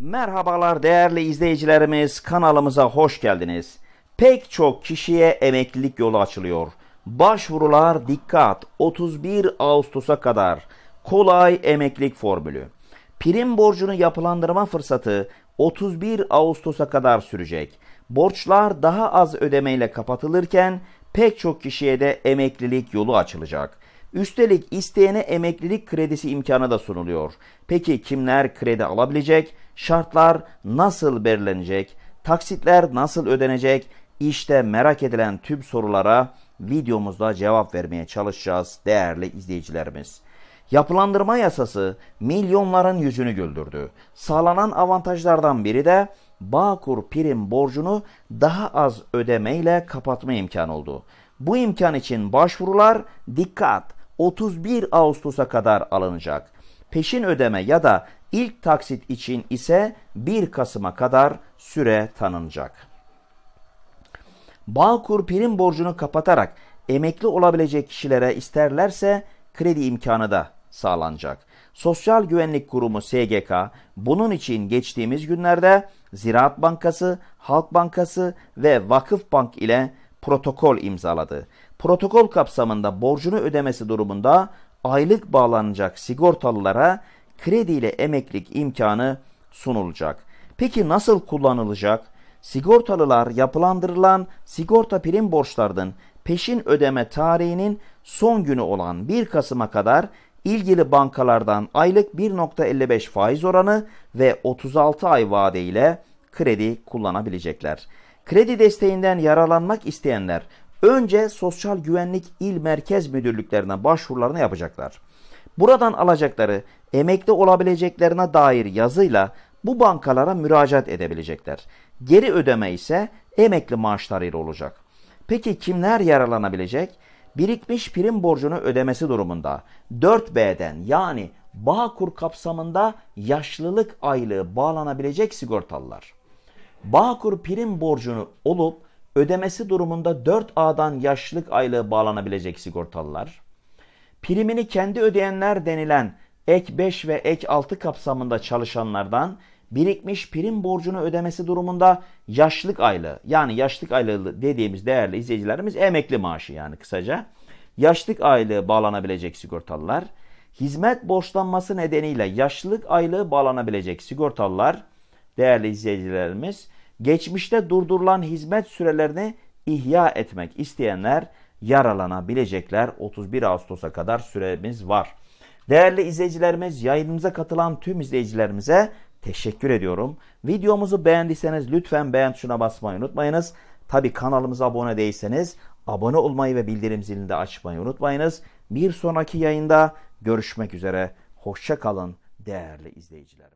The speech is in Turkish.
Merhabalar değerli izleyicilerimiz, kanalımıza hoş geldiniz. Pek çok kişiye emeklilik yolu açılıyor. Başvurular dikkat 31 Ağustos'a kadar kolay emeklilik formülü. Prim borcunu yapılandırma fırsatı 31 Ağustos'a kadar sürecek. Borçlar daha az ödemeyle kapatılırken pek çok kişiye de emeklilik yolu açılacak. Üstelik isteyene emeklilik kredisi imkanı da sunuluyor. Peki kimler kredi alabilecek? Şartlar nasıl belirlenecek? Taksitler nasıl ödenecek? İşte merak edilen tüm sorulara videomuzda cevap vermeye çalışacağız değerli izleyicilerimiz. Yapılandırma yasası milyonların yüzünü güldürdü. Sağlanan avantajlardan biri de Bağkur prim borcunu daha az ödemeyle kapatma imkanı oldu. Bu imkan için başvurular dikkat 31 Ağustos'a kadar alınacak. Peşin ödeme ya da ilk taksit için ise 1 Kasım'a kadar süre tanınacak. Bağkur prim borcunu kapatarak emekli olabilecek kişilere isterlerse kredi imkanı da sağlanacak. Sosyal Güvenlik Kurumu SGK bunun için geçtiğimiz günlerde Ziraat Bankası, Halk Bankası ve Vakıf Bank ile protokol imzaladı. Protokol kapsamında borcunu ödemesi durumunda aylık bağlanacak sigortalılara krediyle emeklilik imkanı sunulacak. Peki nasıl kullanılacak? Sigortalılar yapılandırılan sigorta prim borçlarının peşin ödeme tarihinin son günü olan 1 Kasım'a kadar ilgili bankalardan aylık 1.55 faiz oranı ve 36 ay vadeyle kredi kullanabilecekler. Kredi desteğinden yararlanmak isteyenler önce Sosyal Güvenlik İl Merkez Müdürlüklerine başvurularını yapacaklar. Buradan alacakları emekli olabileceklerine dair yazıyla bu bankalara müracaat edebilecekler. Geri ödeme ise emekli maaşlarıyla olacak. Peki kimler yararlanabilecek? birikmiş prim borcunu ödemesi durumunda 4B'den yani Bağkur kapsamında yaşlılık aylığı bağlanabilecek sigortalılar. Bağkur prim borcunu olup ödemesi durumunda 4A'dan yaşlılık aylığı bağlanabilecek sigortalılar. Primini kendi ödeyenler denilen ek 5 ve ek 6 kapsamında çalışanlardan birikmiş prim borcunu ödemesi durumunda yaşlık aylığı yani yaşlık aylığı dediğimiz değerli izleyicilerimiz emekli maaşı yani kısaca yaşlık aylığı bağlanabilecek sigortalılar, hizmet borçlanması nedeniyle yaşlılık aylığı bağlanabilecek sigortalılar, değerli izleyicilerimiz, geçmişte durdurulan hizmet sürelerini ihya etmek isteyenler yararlanabilecekler. 31 Ağustos'a kadar süremiz var. Değerli izleyicilerimiz, yayınımıza katılan tüm izleyicilerimize Teşekkür ediyorum. Videomuzu beğendiyseniz lütfen beğen tuşuna basmayı unutmayınız. Tabi kanalımıza abone değilseniz abone olmayı ve bildirim zilini de açmayı unutmayınız. Bir sonraki yayında görüşmek üzere. Hoşça kalın değerli izleyicilerim.